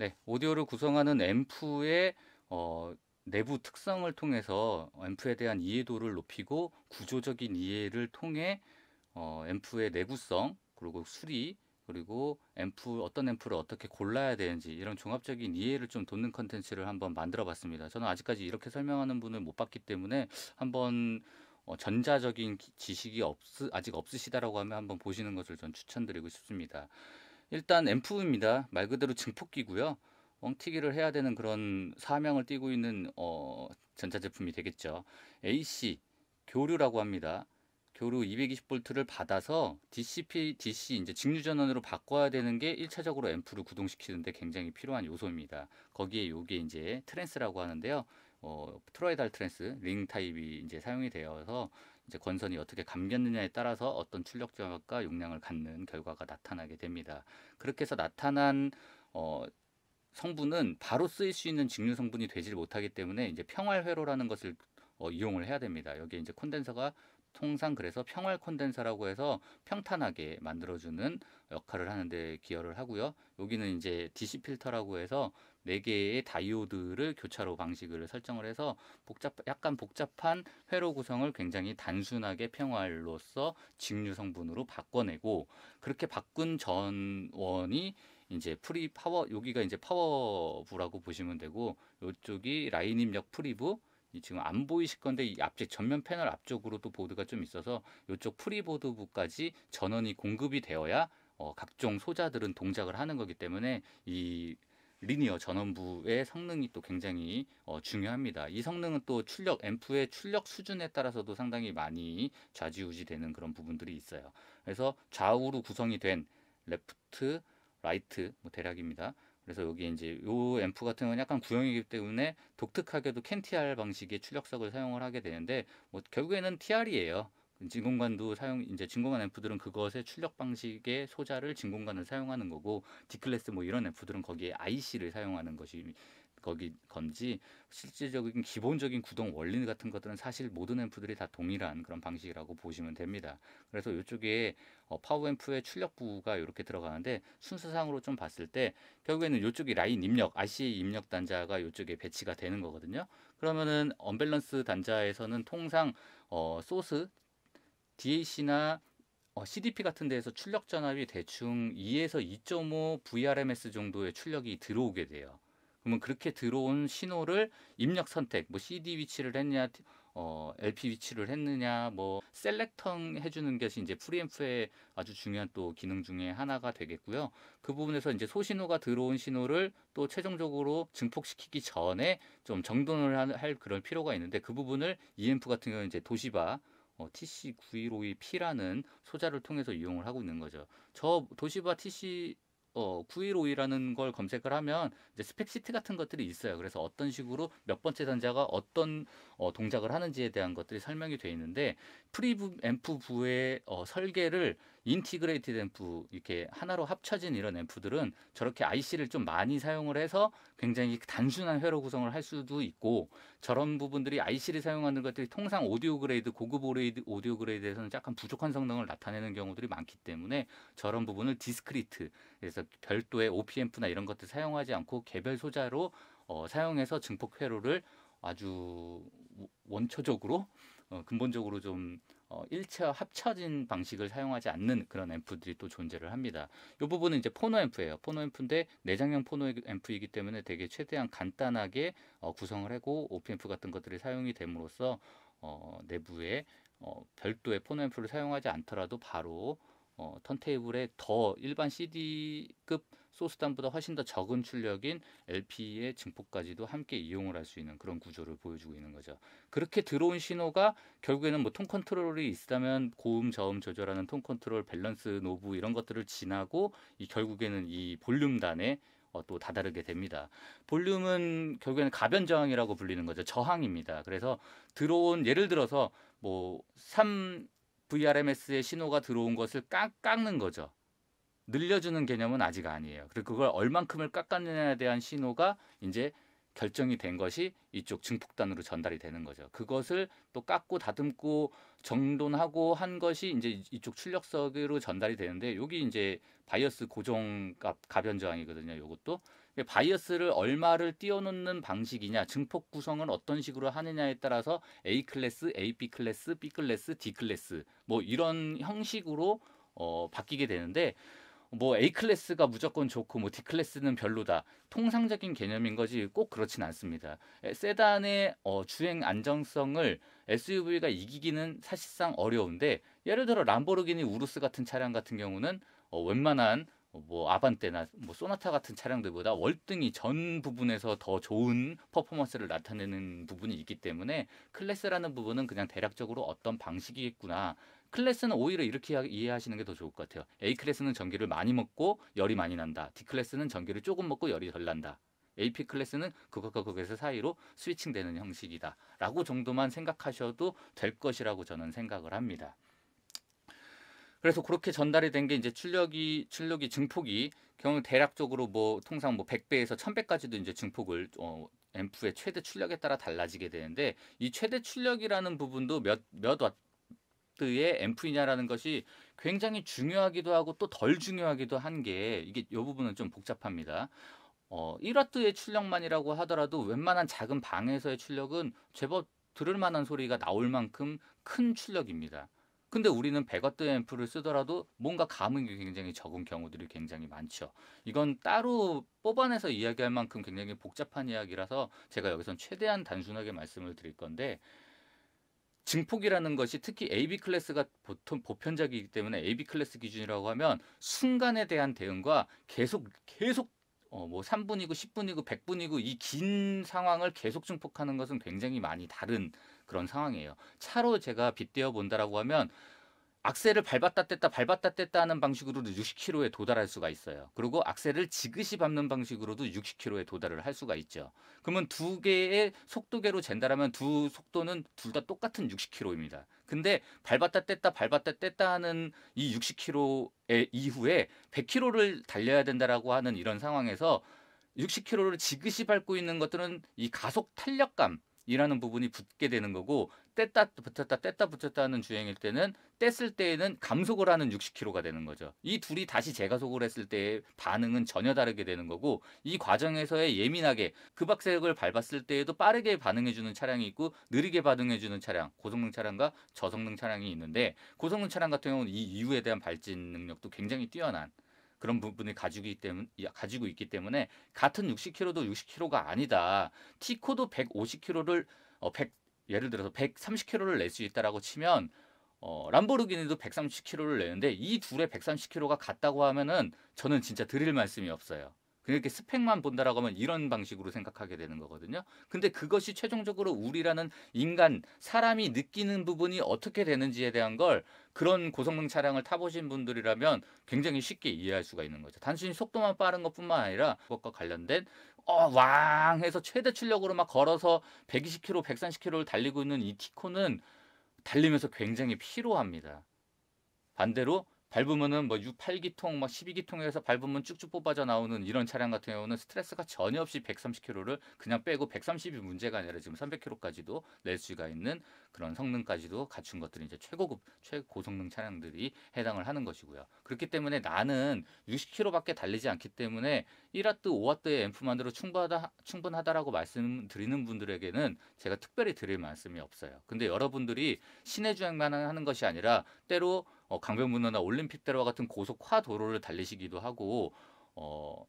네, 오디오를 구성하는 앰프의 어, 내부 특성을 통해서 앰프에 대한 이해도를 높이고 구조적인 이해를 통해 어, 앰프의 내구성 그리고 수리 그리고 앰프 어떤 앰프를 어떻게 골라야 되는지 이런 종합적인 이해를 좀 돕는 컨텐츠를 한번 만들어 봤습니다. 저는 아직까지 이렇게 설명하는 분을 못 봤기 때문에 한번 어, 전자적인 지식이 없, 아직 없으시다라고 하면 한번 보시는 것을 전 추천드리고 싶습니다. 일단 앰프입니다. 말 그대로 증폭기고요. 엉튀기를 해야 되는 그런 사명을 띠고 있는 어, 전자제품이 되겠죠. AC 교류라고 합니다. 교류 220V를 받아서 DCP, DC 이제 직류 전원으로 바꿔야 되는 게 1차적으로 앰프를 구동시키는데 굉장히 필요한 요소입니다. 거기에 요게 이제 트랜스라고 하는데요. 어, 트로이달 트랜스 링 타입이 이제 사용이 되어서 이제 권선이 어떻게 감겼느냐에 따라서 어떤 출력자과 용량을 갖는 결과가 나타나게 됩니다. 그렇게 해서 나타난 어, 성분은 바로 쓰일 수 있는 직류 성분이 되질 못하기 때문에 이제 평활 회로라는 것을 어, 이용을 해야 됩니다. 여기에 이제 콘덴서가 통상 그래서 평활 콘덴서라고 해서 평탄하게 만들어주는 역할을 하는데 기여를 하고요. 여기는 이제 DC 필터라고 해서 네개의 다이오드를 교차로 방식을 설정을 해서 복잡 약간 복잡한 회로 구성을 굉장히 단순하게 평화로써 직류 성분으로 바꿔내고 그렇게 바꾼 전원이 이제 프리 파워 여기가 이제 파워부라고 보시면 되고 요쪽이 라인 입력 프리부 지금 안 보이실 건데 이 앞쪽 전면 패널 앞쪽으로 도 보드가 좀 있어서 요쪽 프리보드부까지 전원이 공급이 되어야 어, 각종 소자들은 동작을 하는 거기 때문에 이 리니어 전원부의 성능이 또 굉장히 어, 중요합니다. 이 성능은 또 출력 앰프의 출력 수준에 따라서도 상당히 많이 좌지우지되는 그런 부분들이 있어요. 그래서 좌우로 구성이 된 레프트, 라이트 뭐 대략입니다. 그래서 여기 이제 요 앰프 같은 경우는 약간 구형이기 때문에 독특하게도 캔 TR 방식의 출력석을 사용을 하게 되는데 뭐 결국에는 TR이에요. 진공관도 사용 이제 진공관 앰프들은 그것의 출력 방식의 소자를 진공관을 사용하는 거고 디클래스뭐 이런 앰프들은 거기에 IC를 사용하는 것이 거기 건지 실질적인 기본적인 구동 원리 같은 것들은 사실 모든 앰프들이 다 동일한 그런 방식이라고 보시면 됩니다. 그래서 이쪽에 어, 파워 앰프의 출력 부가 이렇게 들어가는데 순서상으로 좀 봤을 때 결국에는 이쪽이 라인 입력, RCA 입력 단자가 이쪽에 배치가 되는 거거든요. 그러면은 언밸런스 단자에서는 통상 어, 소스 DAC나 어, CDP 같은 데에서 출력 전압이 대충 2에서 2.5 VRMS 정도의 출력이 들어오게 돼요. 그러면 그렇게 들어온 신호를 입력 선택, 뭐 CD 위치를 했냐, 어, LP 위치를 했느냐, 뭐 셀렉턴 해주는 것이 이제 프리앰프의 아주 중요한 또 기능 중에 하나가 되겠고요. 그 부분에서 이제 소신호가 들어온 신호를 또 최종적으로 증폭시키기 전에 좀 정돈을 할 그런 필요가 있는데 그 부분을 EMF 같은 경우는 이제 도시바 어, TC9152P라는 소자를 통해서 이용을 하고 있는 거죠. 저 도시바 TC 어, 9152라는 걸 검색을 하면 이제 스펙시트 같은 것들이 있어요. 그래서 어떤 식으로 몇 번째 단자가 어떤 어, 동작을 하는지에 대한 것들이 설명이 되어 있는데 프리앰프 부의 어, 설계를 인티그레이티드 앰프 이렇게 하나로 합쳐진 이런 앰프들은 저렇게 IC를 좀 많이 사용을 해서 굉장히 단순한 회로 구성을 할 수도 있고 저런 부분들이 IC를 사용하는 것들이 통상 오디오 그레이드 고급 오디오 그레이드에서는 약간 부족한 성능을 나타내는 경우들이 많기 때문에 저런 부분을 디스크리트 에서 별도의 OP앰프나 이런 것들 사용하지 않고 개별 소자로 어, 사용해서 증폭 회로를 아주 원초적으로 어, 근본적으로 좀 어, 일체 합쳐진 방식을 사용하지 않는 그런 앰프들이 또 존재를 합니다. 이 부분은 이제 포노 앰프예요. 포노 앰프인데 내장형 포노 앰프이기 때문에 되게 최대한 간단하게 어, 구성을 하고 오피앰프 같은 것들이 사용이 됨으로써 어, 내부에 어, 별도의 포노 앰프를 사용하지 않더라도 바로 어, 턴테이블에 더 일반 CD급 소스단보다 훨씬 더 적은 출력인 LP의 증폭까지도 함께 이용을 할 수 있는 그런 구조를 보여주고 있는 거죠. 그렇게 들어온 신호가 결국에는 뭐 톤 컨트롤이 있다면 고음, 저음 조절하는 통 컨트롤, 밸런스 노브 이런 것들을 지나고 이 결국에는 이 볼륨단에 어, 또 다다르게 됩니다. 볼륨은 결국에는 가변 저항이라고 불리는 거죠. 저항입니다. 그래서 들어온 예를 들어서 뭐3 VRMS의 신호가 들어온 것을 깎, 깎는 거죠. 늘려주는 개념은 아직 아니에요. 그리고 그걸 얼만큼을 깎아느냐에 대한 신호가 이제 결정이 된 것이 이쪽 증폭단으로 전달이 되는 거죠. 그것을 또 깎고 다듬고 정돈하고 한 것이 이제 이쪽 출력석으로 전달이 되는데 여기 이제 바이어스 고정 가변 저항이거든요. 요것도 그 바이어스를 얼마를 띄워놓는 방식이냐, 증폭 구성은 어떤 식으로 하느냐에 따라서 A 클래스, AB 클래스, B 클래스, D 클래스 뭐 이런 형식으로 어, 바뀌게 되는데 뭐 A 클래스가 무조건 좋고 뭐 D 클래스는 별로다. 통상적인 개념인 거지 꼭 그렇진 않습니다. 세단의 어, 주행 안정성을 SUV가 이기기는 사실상 어려운데 예를 들어 람보르기니 우루스 같은 차량 같은 경우는 어, 웬만한 뭐 아반떼나 뭐 소나타 같은 차량들보다 월등히 전 부분에서 더 좋은 퍼포먼스를 나타내는 부분이 있기 때문에 클래스라는 부분은 그냥 대략적으로 어떤 방식이겠구나. 클래스는 오히려 이렇게 이해하시는 게 더 좋을 것 같아요. A 클래스는 전기를 많이 먹고 열이 많이 난다. D 클래스는 전기를 조금 먹고 열이 덜 난다. AP 클래스는 그것과 그것의 사이로 스위칭되는 형식이다. 라고 정도만 생각하셔도 될 것이라고 저는 생각을 합니다. 그래서 그렇게 전달이 된 게 이제 출력이 출력이 증폭이 경우 대략적으로 뭐 통상 뭐 100배에서 1000배까지도 이제 증폭을 어 앰프의 최대 출력에 따라 달라지게 되는데 이 최대 출력이라는 부분도 몇 몇 와트의 앰프이냐라는 것이 굉장히 중요하기도 하고 또 덜 중요하기도 한 게 이게 요 부분은 좀 복잡합니다. 어, 1와트의 출력만이라고 하더라도 웬만한 작은 방에서의 출력은 제법 들을 만한 소리가 나올 만큼 큰 출력입니다. 근데 우리는 100W 앰프를 쓰더라도 뭔가 감흥이 굉장히 적은 경우들이 굉장히 많죠. 이건 따로 뽑아내서 이야기할 만큼 굉장히 복잡한 이야기라서 제가 여기선 최대한 단순하게 말씀을 드릴 건데 증폭이라는 것이 특히 AB 클래스가 보통 보편적이기 때문에 AB 클래스 기준이라고 하면 순간에 대한 대응과 계속 계속 어, 뭐 3분이고 10분이고 100분이고 이 긴 상황을 계속 증폭하는 것은 굉장히 많이 다른 그런 상황이에요. 차로 제가 빗대어 본다라고 하면 악셀을 밟았다 뗐다 밟았다 뗐다 하는 방식으로도 60km에 도달할 수가 있어요. 그리고 악셀을 지그시 밟는 방식으로도 60km에 도달을 할 수가 있죠. 그러면 두 개의 속도계로 잰다라면 두 속도는 둘 다 똑같은 60km입니다. 근데 밟았다 뗐다 밟았다 뗐다 하는 이 60km의 이후에 100km를 달려야 된다라고 하는 이런 상황에서 60km를 지그시 밟고 있는 것들은 이 가속 탄력감 이라는 부분이 붙게 되는 거고 뗐다 붙였다 뗐다 붙였다 하는 주행일 때는 뗐을 때에는 감속을 하는 60km가 되는 거죠. 이 둘이 다시 재가속을 했을 때의 반응은 전혀 다르게 되는 거고 이 과정에서의 예민하게 그박색을 밟았을 때에도 빠르게 반응해주는 차량이 있고 느리게 반응해주는 차량 고성능 차량과 저성능 차량이 있는데 고성능 차량 같은 경우는 이 이유에 대한 발진 능력도 굉장히 뛰어난 그런 부분을 가지고 있기 때문에 가지고 있기 때문에 같은 60kg도 60kg가 아니다. 티코도 150kg를 어, 100 예를 들어서 130kg를 낼 수 있다라고 치면 어, 람보르기니도 130kg를 내는데 이 둘의 130kg가 같다고 하면은 저는 진짜 드릴 말씀이 없어요. 그렇게 스펙만 본다라고 하면 이런 방식으로 생각하게 되는 거거든요. 근데 그것이 최종적으로 우리라는 인간 사람이 느끼는 부분이 어떻게 되는지에 대한 걸 그런 고성능 차량을 타보신 분들이라면 굉장히 쉽게 이해할 수가 있는 거죠. 단순히 속도만 빠른 것뿐만 아니라 그것과 관련된 어왕 해서 최대 출력으로 막 걸어서 120km, 130km를 달리고 있는 이 티코는 달리면서 굉장히 피로합니다. 반대로 밟으면은 뭐 6, 8기통, 막 12기통에서 밟으면 쭉쭉 뽑아져 나오는 이런 차량 같은 경우는 스트레스가 전혀 없이 130km를 그냥 빼고 130이 문제가 아니라 지금 300km까지도 낼 수가 있는 그런 성능까지도 갖춘 것들이 이제 최고급, 최고성능 차량들이 해당을 하는 것이고요. 그렇기 때문에 나는 60km밖에 달리지 않기 때문에 1와트, 5와트의 앰프만으로 충분하다, 충분하다라고 말씀드리는 분들에게는 제가 특별히 드릴 말씀이 없어요. 근데 여러분들이 시내 주행만 하는 것이 아니라 때로 어, 강변문화나 올림픽대로와 같은 고속화 도로를 달리시기도 하고 어,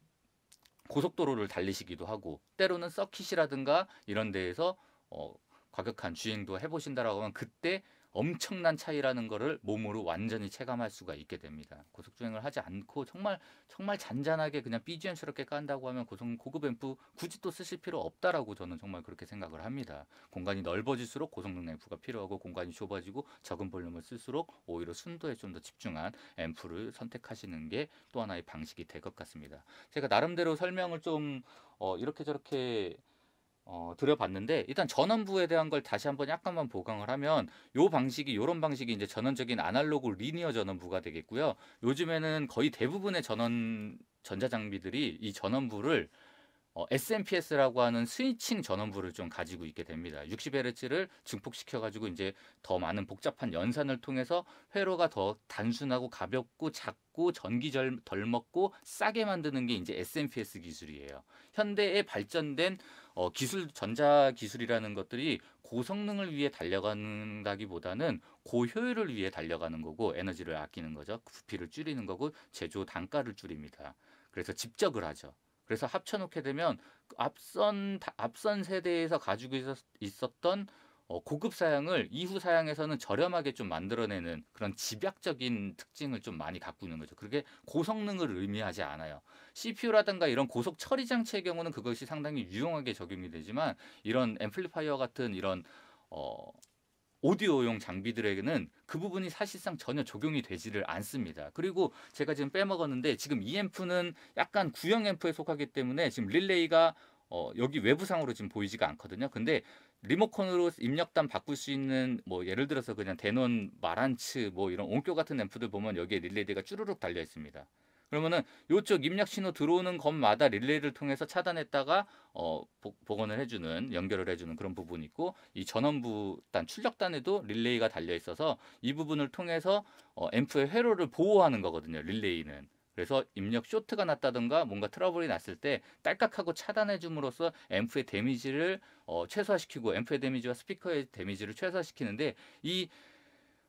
고속도로를 달리시기도 하고 때로는 서킷이라든가 이런 데에서 어, 과격한 주행도 해보신다라고 하면 그때 엄청난 차이라는 거를 몸으로 완전히 체감할 수가 있게 됩니다. 고속주행을 하지 않고 정말 정말 잔잔하게 그냥 BGM스럽게 깐다고 하면 고성 고급 앰프 굳이 또 쓰실 필요 없다라고 저는 정말 그렇게 생각을 합니다. 공간이 넓어질수록 고성능 앰프가 필요하고 공간이 좁아지고 적은 볼륨을 쓸수록 오히려 순도에 좀 더 집중한 앰프를 선택하시는 게 또 하나의 방식이 될 것 같습니다. 제가 나름대로 설명을 좀 어, 이렇게 저렇게 어, 들여봤는데 일단 전원부에 대한 걸 다시 한번 약간만 보강을 하면 요 방식이 요런 방식이 이제 전원적인 아날로그 리니어 전원부가 되겠고요. 요즘에는 거의 대부분의 전원 전자 장비들이 이 전원부를 어, SMPS라고 하는 스위칭 전원부를 좀 가지고 있게 됩니다. 60Hz를 증폭시켜 가지고 이제 더 많은 복잡한 연산을 통해서 회로가 더 단순하고 가볍고 작고 전기 절, 덜 먹고 싸게 만드는 게 이제 SMPS 기술이에요. 현대의 발전된 어, 기술 전자 기술이라는 것들이 고성능을 위해 달려간다기보다는 고효율을 위해 달려가는 거고 에너지를 아끼는 거죠. 부피를 줄이는 거고 제조 단가를 줄입니다. 그래서 집적을 하죠. 그래서 합쳐놓게 되면 그 앞선 앞선 세대에서 가지고 있었, 던 어, 고급 사양을 이후 사양에서는 저렴하게 좀 만들어내는 그런 집약적인 특징을 좀 많이 갖고 있는 거죠. 그게 고성능을 의미하지 않아요. CPU라든가 이런 고속 처리 장치의 경우는 그것이 상당히 유용하게 적용이 되지만 이런 앰플리파이어 같은 이런 어, 오디오용 장비들에게는 그 부분이 사실상 전혀 적용이 되지를 않습니다. 그리고 제가 지금 빼먹었는데 지금 이 앰프는 약간 구형 앰프에 속하기 때문에 지금 릴레이가 어, 여기 외부상으로 지금 보이지가 않거든요. 근데 리모컨으로 입력단 바꿀 수 있는 뭐 예를 들어서 그냥 데논 마란츠 뭐 이런 온교 같은 앰프들 보면 여기에 릴레이가 쭈르륵 달려 있습니다. 그러면은 요쪽 입력 신호 들어오는 것마다 릴레이를 통해서 차단했다가 어 복원을 해주는 연결을 해주는 그런 부분이 있고 이 전원부단 출력단에도 릴레이가 달려 있어서 이 부분을 통해서 어 앰프의 회로를 보호하는 거거든요. 릴레이는. 그래서 입력 쇼트가 났다든가 뭔가 트러블이 났을 때 딸깍하고 차단해 줌으로써 앰프의 데미지를 어, 최소화시키고 앰프의 데미지와 스피커의 데미지를 최소화시키는데 이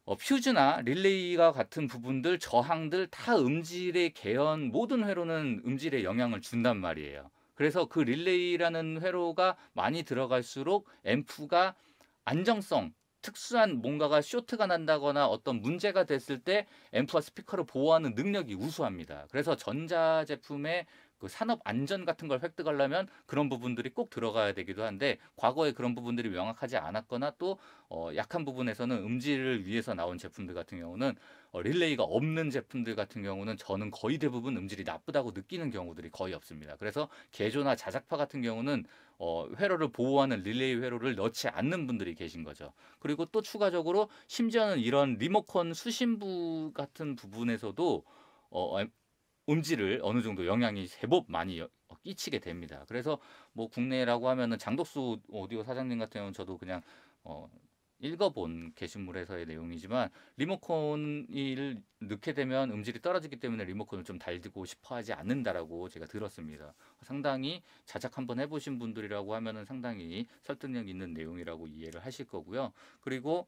어, 퓨즈나 릴레이와 같은 부분들 저항들 다 음질의 개연 모든 회로는 음질에 영향을 준단 말이에요. 그래서 그 릴레이라는 회로가 많이 들어갈수록 앰프가 안정성 특수한 뭔가가 쇼트가 난다거나 어떤 문제가 됐을 때 앰프와 스피커를 보호하는 능력이 우수합니다. 그래서 전자 제품의 그 산업 안전 같은 걸 획득하려면 그런 부분들이 꼭 들어가야 되기도 한데 과거에 그런 부분들이 명확하지 않았거나 또 어, 약한 부분에서는 음질을 위해서 나온 제품들 같은 경우는 어, 릴레이가 없는 제품들 같은 경우는 저는 거의 대부분 음질이 나쁘다고 느끼는 경우들이 거의 없습니다. 그래서 개조나 자작파 같은 경우는 어, 회로를 보호하는 릴레이 회로를 넣지 않는 분들이 계신 거죠. 그리고 또 추가적으로 심지어는 이런 리모컨 수신부 같은 부분에서도 어, 음질을 어느 정도 영향이 제법 많이 어, 끼치게 됩니다. 그래서 뭐 국내라고 하면은 장독수 오디오 사장님 같은 경우는 저도 그냥 어 읽어본 게시물에서의 내용이지만 리모컨을 넣게 되면 음질이 떨어지기 때문에 리모컨을 좀 달고 싶어 하지 않는다라고 제가 들었습니다. 상당히 자작 한번 해보신 분들이라고 하면은 상당히 설득력 있는 내용이라고 이해를 하실 거고요. 그리고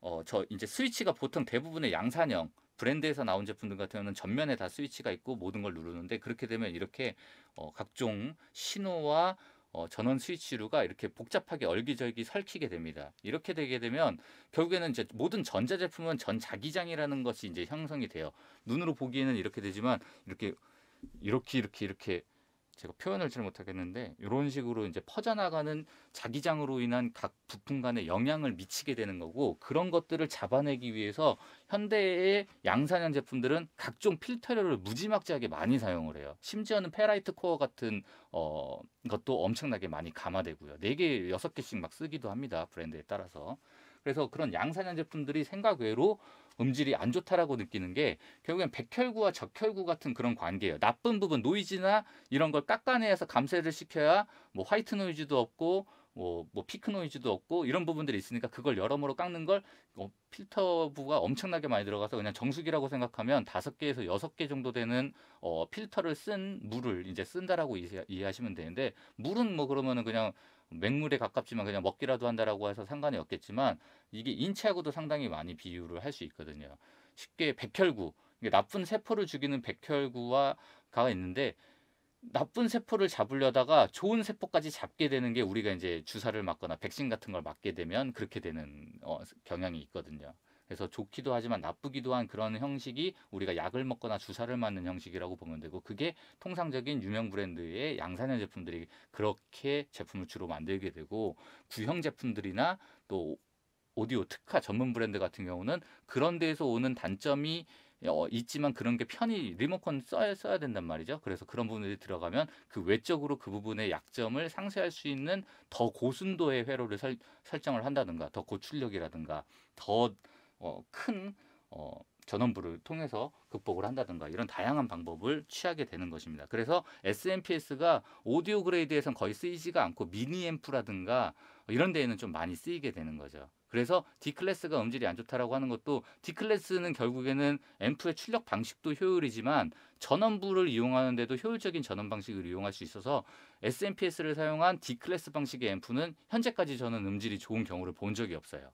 어, 저 이제 스위치가 보통 대부분의 양산형 브랜드에서 나온 제품들 같은 경우는 전면에 다 스위치가 있고 모든 걸 누르는데 그렇게 되면 이렇게 어, 각종 신호와 어, 전원 스위치류가 이렇게 복잡하게 얼기저기 설키게 됩니다. 이렇게 되게 되면 결국에는 이제 모든 전자제품은 전자기장이라는 것이 이제 형성이 돼요. 눈으로 보기에는 이렇게 되지만 이렇게 이렇게 이렇게 이렇게 제가 표현을 잘 못하겠는데 이런 식으로 이제 퍼져나가는 자기장으로 인한 각 부품 간에 영향을 미치게 되는 거고 그런 것들을 잡아내기 위해서 현대의 양산형 제품들은 각종 필터를 무지막지하게 많이 사용을 해요. 심지어는 페라이트 코어 같은 어 것도 엄청나게 많이 감화되고요. 네 개, 여섯 개씩 막 쓰기도 합니다. 브랜드에 따라서. 그래서 그런 양산형 제품들이 생각 외로 음질이 안 좋다라고 느끼는 게 결국엔 백혈구와 적혈구 같은 그런 관계예요. 나쁜 부분 노이즈나 이런 걸 깎아내서 감쇄를 시켜야 뭐 화이트 노이즈도 없고 뭐, 뭐 피크 노이즈도 없고 이런 부분들이 있으니까 그걸 여러모로 깎는 걸 어, 필터부가 엄청나게 많이 들어가서 그냥 정수기라고 생각하면 다섯 개에서 여섯 개 정도 되는 어, 필터를 쓴 물을 이제 쓴다라고 이해, 이해하시면 되는데 물은 뭐 그러면은 그냥 맹물에 가깝지만 그냥 먹기라도 한다라고 해서 상관이 없겠지만 이게 인체하고도 상당히 많이 비유를 할 수 있거든요. 쉽게 백혈구 나쁜 세포를 죽이는 백혈구와가 있는데 나쁜 세포를 잡으려다가 좋은 세포까지 잡게 되는 게 우리가 이제 주사를 맞거나 백신 같은 걸 맞게 되면 그렇게 되는 어, 경향이 있거든요. 그래서 좋기도 하지만 나쁘기도 한 그런 형식이 우리가 약을 먹거나 주사를 맞는 형식이라고 보면 되고 그게 통상적인 유명 브랜드의 양산형 제품들이 그렇게 제품을 주로 만들게 되고 구형 제품들이나 또 오디오 특화 전문 브랜드 같은 경우는 그런 데에서 오는 단점이 어, 있지만 그런 게 편히 리모컨 써야, 써야 된단 말이죠. 그래서 그런 부분들이 들어가면 그 외적으로 그 부분의 약점을 상쇄할 수 있는 더 고순도의 회로를 설, 설정을 한다든가 더 고출력이라든가 더 어, 큰 어, 전원부를 통해서 극복을 한다든가 이런 다양한 방법을 취하게 되는 것입니다. 그래서 SMPS가 오디오 그레이드에선 거의 쓰이지가 않고 미니 앰프라든가 이런 데에는 좀 많이 쓰이게 되는 거죠. 그래서 D클래스가 음질이 안 좋다라고 하는 것도 D클래스는 결국에는 앰프의 출력 방식도 효율이지만 전원부를 이용하는데도 효율적인 전원 방식을 이용할 수 있어서 SMPS를 사용한 D클래스 방식의 앰프는 현재까지 저는 음질이 좋은 경우를 본 적이 없어요.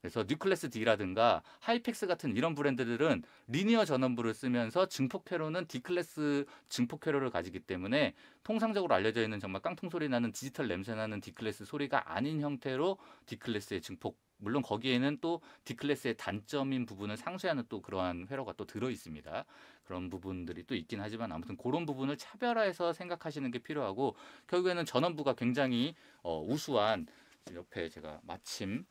그래서 뉴클래스 D라든가 하이픽스 같은 이런 브랜드들은 리니어 전원부를 쓰면서 증폭회로는 D클래스 증폭회로를 가지기 때문에 통상적으로 알려져 있는 정말 깡통 소리 나는 디지털 냄새 나는 D클래스 소리가 아닌 형태로 D클래스의 증폭 물론 거기에는 또 D클래스의 단점인 부분을 상쇄하는 또 그러한 회로가 또 들어 있습니다. 그런 부분들이 또 있긴 하지만 아무튼 그런 부분을 차별화해서 생각하시는 게 필요하고 결국에는 전원부가 굉장히 어, 우수한 옆에 제가 마침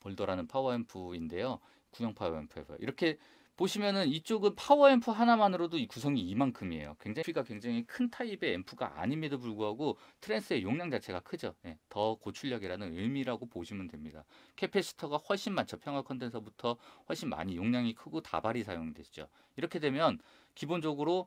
볼더라는 파워앰프인데요. 구형 파워앰프예요. 이렇게 보시면은 이쪽은 파워앰프 하나만으로도 이 구성이 이만큼이에요. 굉장히 키가 굉장히 큰 타입의 앰프가 아님에도 불구하고 트랜스의 용량 자체가 크죠. 네, 더 고출력이라는 의미라고 보시면 됩니다. 캐패시터가 훨씬 많죠. 평화 컨덴서부터 훨씬 많이 용량이 크고 다발이 사용되죠. 이렇게 되면 기본적으로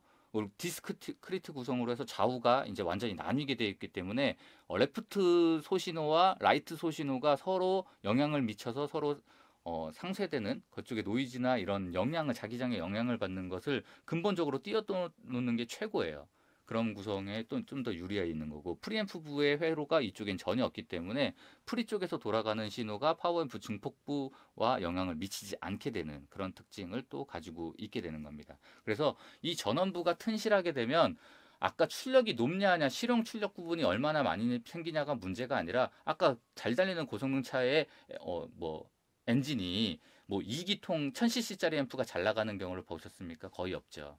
디스크리트 구성으로 해서 좌우가 이제 완전히 나뉘게 되어 있기 때문에 어, 레프트 소신호와 라이트 소신호가 서로 영향을 미쳐서 서로 어, 상쇄되는 그쪽의 노이즈나 이런 영향을 자기장의 영향을 받는 것을 근본적으로 띄어놓는 게 최고예요. 그런 구성에 또 좀 더 유리해 있는 거고 프리앰프 부의 회로가 이쪽엔 전혀 없기 때문에 프리 쪽에서 돌아가는 신호가 파워앰프 증폭부와 영향을 미치지 않게 되는 그런 특징을 또 가지고 있게 되는 겁니다. 그래서 이 전원부가 튼실하게 되면 아까 출력이 높냐냐 실용 출력 부분이 얼마나 많이 생기냐가 문제가 아니라 아까 잘 달리는 고성능 차의 어뭐 엔진이 뭐 2기통 1000cc짜리 앰프가 잘 나가는 경우를 보셨습니까? 거의 없죠.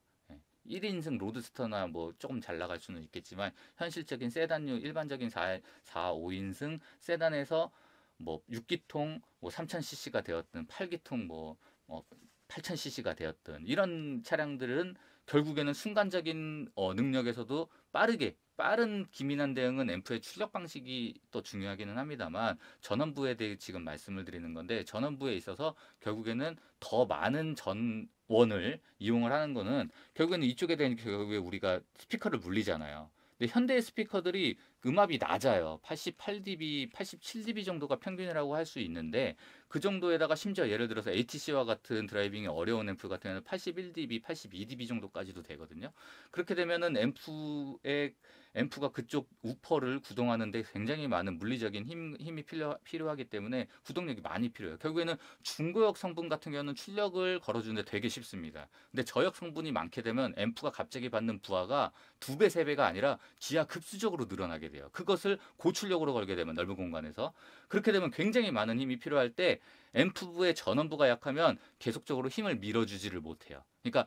1인승 로드스터나 뭐 조금 잘 나갈 수는 있겠지만 현실적인 세단류 일반적인 4, 4 5인승 세단에서 뭐 6기통 뭐 3000cc가 되었든 8기통 뭐 어, 8000cc가 되었든 이런 차량들은 결국에는 순간적인 어, 능력에서도 빠르게 빠른 기민한 대응은 앰프의 출력 방식이 또 중요하기는 합니다만 전원부에 대해 지금 말씀을 드리는 건데 전원부에 있어서 결국에는 더 많은 전 원을 이용을 하는 거는 결국에는 이쪽에 대한 결국에 우리가 스피커를 물리잖아요. 근데 현대의 스피커들이 음압이 낮아요. 88dB, 87dB 정도가 평균이라고 할 수 있는데 그 정도에다가 심지어 예를 들어서 ATC와 같은 드라이빙이 어려운 앰프 같은 경우는 81dB, 82dB 정도까지도 되거든요. 그렇게 되면은 앰프의 앰프가 그쪽 우퍼를 구동하는데 굉장히 많은 물리적인 힘, 힘이 필요, 필요하기 때문에 구동력이 많이 필요해요. 결국에는 중고역 성분 같은 경우는 출력을 걸어주는데 되게 쉽습니다. 근데 저역 성분이 많게 되면 앰프가 갑자기 받는 부하가 두 배, 세 배가 아니라 지하 급수적으로 늘어나게 돼요. 그것을 고출력으로 걸게 되면 넓은 공간에서 그렇게 되면 굉장히 많은 힘이 필요할 때 앰프부의 전원부가 약하면 계속적으로 힘을 밀어주지를 못해요. 그러니까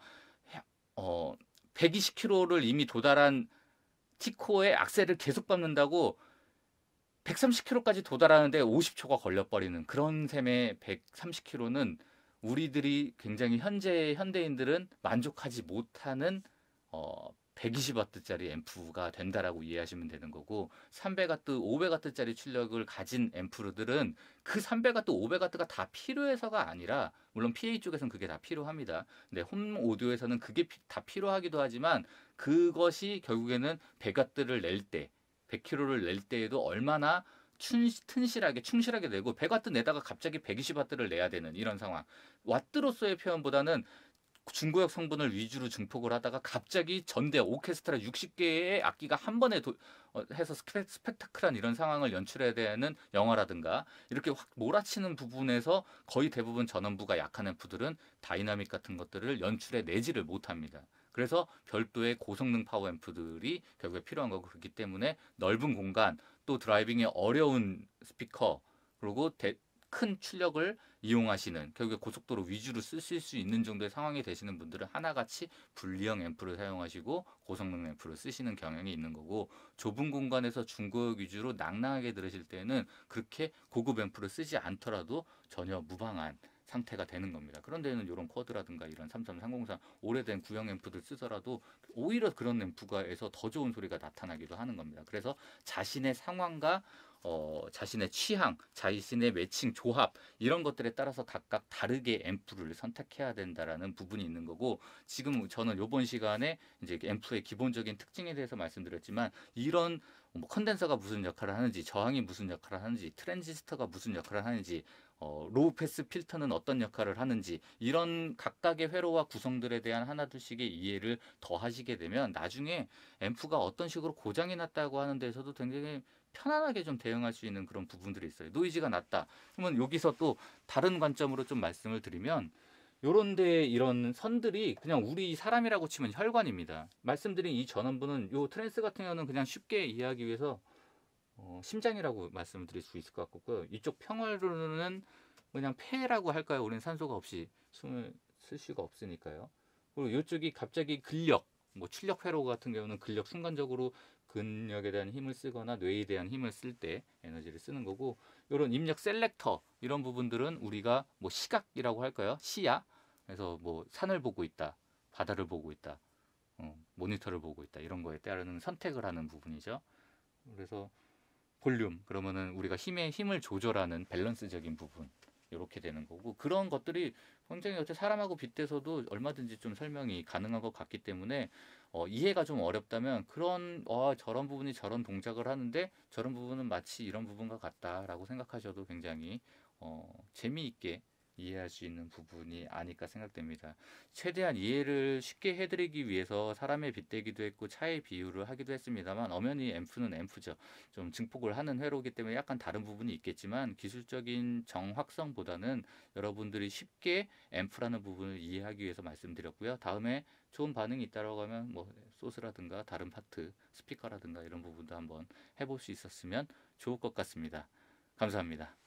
어 120kg를 이미 도달한 티코의 악셀을 계속 밟는다고 130km까지 도달하는데 50초가 걸려버리는 그런 셈의 130km는 우리들이 굉장히 현재 의 현대인들은 만족하지 못하는 어, 120W짜리 앰프가 된다라고 이해하시면 되는 거고 300W, 500W짜리 출력을 가진 앰프들은 그 300W, 500W가 다 필요해서가 아니라 물론 PA 쪽에서는 그게 다 필요합니다. 근데 홈 오디오에서는 그게 다 필요하기도 하지만 그것이 결국에는 100W를 낼 때, 100kg를 낼 때에도 얼마나 튼실하게 충실하게 되고1 0 0와 내다가 갑자기 120와트를 내야 되는 이런 상황. 와트로서의 표현보다는 중고역 성분을 위주로 증폭을 하다가 갑자기 전대 오케스트라 60개의 악기가 한 번에 도, 어, 해서 스펙, 스펙타클한 이런 상황을 연출해야 되는 영화라든가 이렇게 확 몰아치는 부분에서 거의 대부분 전원부가 약한 앰프들은 다이나믹 같은 것들을 연출해 내지를 못합니다. 그래서 별도의 고성능 파워 앰프들이 결국에 필요한 거고 그렇기 때문에 넓은 공간 또 드라이빙이 어려운 스피커 그리고 대, 큰 출력을 이용하시는 결국에 고속도로 위주로 쓰실 수 있는 정도의 상황이 되시는 분들은 하나같이 분리형 앰프를 사용하시고 고성능 앰프를 쓰시는 경향이 있는 거고 좁은 공간에서 중고역 위주로 낭낭하게 들으실 때는 그렇게 고급 앰프를 쓰지 않더라도 전혀 무방한 상태가 되는 겁니다. 그런데는 이런 쿼드라든가 이런 3.303 오래된 구형 앰프들 쓰더라도 오히려 그런 앰프가에서 더 좋은 소리가 나타나기도 하는 겁니다. 그래서 자신의 상황과 어, 자신의 취향, 자신의 매칭 조합 이런 것들에 따라서 각각 다르게 앰프를 선택해야 된다라는 부분이 있는 거고 지금 저는 이번 시간에 이제 앰프의 기본적인 특징에 대해서 말씀드렸지만 이런 뭐 컨덴서가 무슨 역할을 하는지 저항이 무슨 역할을 하는지 트랜지스터가 무슨 역할을 하는지 어, 로우 패스 필터는 어떤 역할을 하는지 이런 각각의 회로와 구성들에 대한 하나둘씩의 이해를 더 하시게 되면 나중에 앰프가 어떤 식으로 고장이 났다고 하는 데에서도 굉장히 편안하게 좀 대응할 수 있는 그런 부분들이 있어요. 노이즈가 낮다. 그러면 여기서 또 다른 관점으로 좀 말씀을 드리면 요런 데 이런 선들이 그냥 우리 사람이라고 치면 혈관입니다. 말씀드린 이 전원부는 요 트랜스 같은 경우는 그냥 쉽게 이해하기 위해서 어, 심장이라고 말씀을 드릴 수 있을 것 같고요. 이쪽 평화로는 그냥 폐라고 할까요? 우리는 산소가 없이 숨을 쓸 수가 없으니까요. 그리고 이쪽이 갑자기 근력, 뭐 출력 회로 같은 경우는 근력 순간적으로 근력에 대한 힘을 쓰거나 뇌에 대한 힘을 쓸 때 에너지를 쓰는 거고 이런 입력 셀렉터 이런 부분들은 우리가 뭐 시각이라고 할까요? 시야. 그래서 뭐 산을 보고 있다, 바다를 보고 있다, 어, 모니터를 보고 있다 이런 거에 따르는 선택을 하는 부분이죠. 그래서 볼륨 그러면은 우리가 힘의 힘을 조절하는 밸런스적인 부분 이렇게 되는 거고 그런 것들이 굉장히 어째 사람하고 빗대서도 얼마든지 좀 설명이 가능한 것 같기 때문에 어, 이해가 좀 어렵다면 그런 어, 저런 부분이 저런 동작을 하는데 저런 부분은 마치 이런 부분과 같다라고 생각하셔도 굉장히 어, 재미있게 이해할 수 있는 부분이 아닐까 생각됩니다. 최대한 이해를 쉽게 해드리기 위해서 사람의 빗대기도 했고 차의 비유를 하기도 했습니다만 엄연히 앰프는 앰프죠. 좀 증폭을 하는 회로기 때문에 약간 다른 부분이 있겠지만 기술적인 정확성보다는 여러분들이 쉽게 앰프라는 부분을 이해하기 위해서 말씀드렸고요. 다음에 좋은 반응이 있다라고 하면 뭐 소스라든가 다른 파트, 스피커라든가 이런 부분도 한번 해볼 수 있었으면 좋을 것 같습니다. 감사합니다.